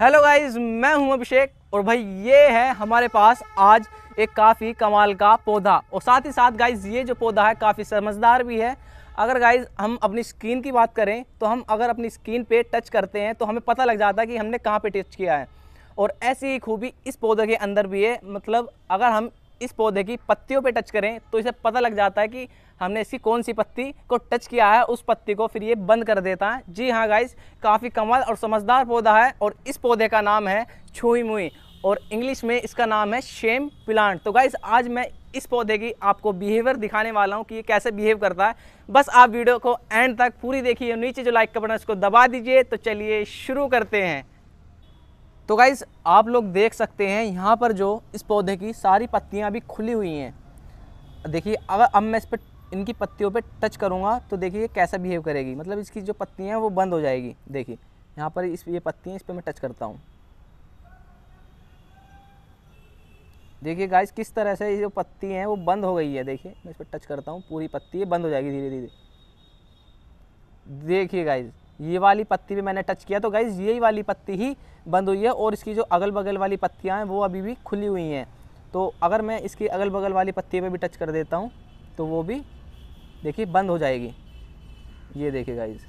hello guys मैं हूं अभिषेक और भाई ये है हमारे पास आज एक काफ़ी कमाल का पौधा और साथ ही साथ गाइस ये जो पौधा है काफ़ी समझदार भी है अगर गाइस हम अपनी स्क्रीन की बात करें तो हम अगर अपनी स्क्रीन पे टच करते हैं तो हमें पता लग जाता है कि हमने कहाँ पे टच किया है और ऐसी ही खूबी इस पौधे के अंदर भी है मतलब अगर हम इस पौधे की पत्तियों पे टच करें तो इसे पता लग जाता है कि हमने इसकी कौन सी पत्ती को टच किया है उस पत्ती को फिर ये बंद कर देता है जी हाँ गाइस काफ़ी कमल और समझदार पौधा है और इस पौधे का नाम है छुई मुई और इंग्लिश में इसका नाम है शेम प्लांट तो गाइस आज मैं इस पौधे की आपको बिहेवियर दिखाने वाला हूँ कि ये कैसे बिहेव करता है बस आप वीडियो को एंड तक पूरी देखिए नीचे जो लाइक का बटन उसको दबा दीजिए तो चलिए शुरू करते हैं तो गाइज़ आप लोग देख सकते हैं यहाँ पर जो इस पौधे की सारी पत्तियाँ अभी खुली हुई हैं देखिए अगर अब मैं इस पर इनकी पत्तियों पे टच करूँगा तो देखिए कैसा बिहेव करेगी मतलब इसकी जो पत्तियाँ हैं वो बंद हो जाएगी देखिए यहाँ पर इस ये पत्तियाँ इस पर मैं टच करता हूँ देखिए गाइज किस तरह से ये जो पत्ती हैं वो बंद हो गई है देखिए मैं इस पर टच करता हूँ पूरी पत्ती बंद हो जाएगी धीरे धीरे देखिए गाइज़ ये वाली पत्ती भी मैंने टच किया तो गाइज़ यही वाली पत्ती ही बंद हुई है और इसकी जो अगल बगल वाली पत्तियाँ हैं वो अभी भी खुली हुई हैं तो अगर मैं इसकी अगल बगल वाली पत्ती पर भी टच कर देता हूँ तो वो भी देखिए बंद हो जाएगी ये देखिए गाइज़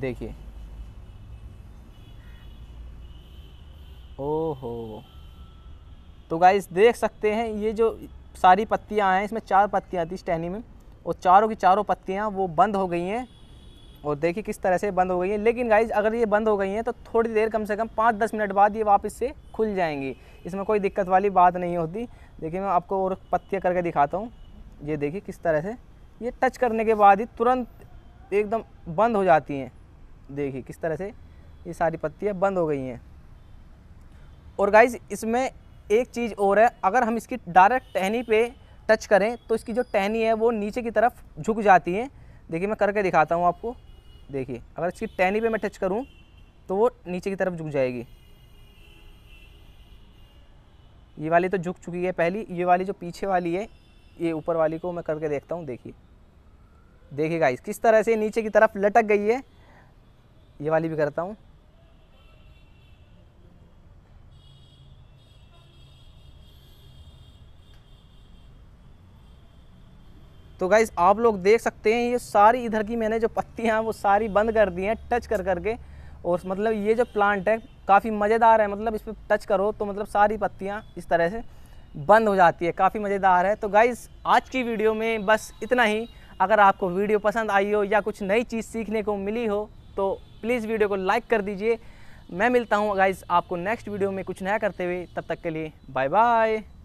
देखिए ओहो तो गाइज़ देख सकते हैं ये जो सारी पत्तियाँ हैं इसमें चार पत्तियाँ थी स्टैनी टहनी में और चारों की चारों पत्तियाँ वो बंद हो गई हैं और देखिए किस तरह से बंद हो गई हैं लेकिन गाइज अगर ये बंद हो गई हैं तो थोड़ी देर कम से कम पाँच दस मिनट बाद ये वापस से खुल जाएंगी इसमें कोई दिक्कत वाली बात नहीं होती देखिए मैं आपको और पत्तियाँ करके दिखाता हूँ ये देखिए किस तरह से ये टच करने के बाद ही तुरंत एकदम बंद हो जाती हैं देखिए किस तरह से ये सारी पत्तियाँ बंद हो गई हैं और गाइज इसमें एक चीज़ और है अगर हम इसकी डायरेक्ट टहनी पे टच करें तो इसकी जो टहनी है वो नीचे की तरफ झुक जाती है देखिए मैं करके दिखाता हूँ आपको देखिए अगर इसकी टहनी पे मैं टच करूँ तो वो नीचे की तरफ झुक जाएगी ये वाली तो झुक चुकी है पहली ये वाली जो पीछे वाली है ये ऊपर वाली को मैं करके देखता हूँ देखिए देखिए गाइस किस तरह से नीचे की तरफ लटक गई है ये वाली भी करता हूँ तो गाइज़ आप लोग देख सकते हैं ये सारी इधर की मैंने जो पत्तियाँ वो सारी बंद कर दी हैं टच कर करके और मतलब ये जो प्लांट है काफ़ी मज़ेदार है मतलब इस पर टच करो तो मतलब सारी पत्तियाँ इस तरह से बंद हो जाती है काफ़ी मज़ेदार है तो गाइज़ आज की वीडियो में बस इतना ही अगर आपको वीडियो पसंद आई हो या कुछ नई चीज़ सीखने को मिली हो तो प्लीज़ वीडियो को लाइक कर दीजिए मैं मिलता हूँ गाइज़ आपको नेक्स्ट वीडियो में कुछ नया करते हुए तब तक के लिए बाय बाय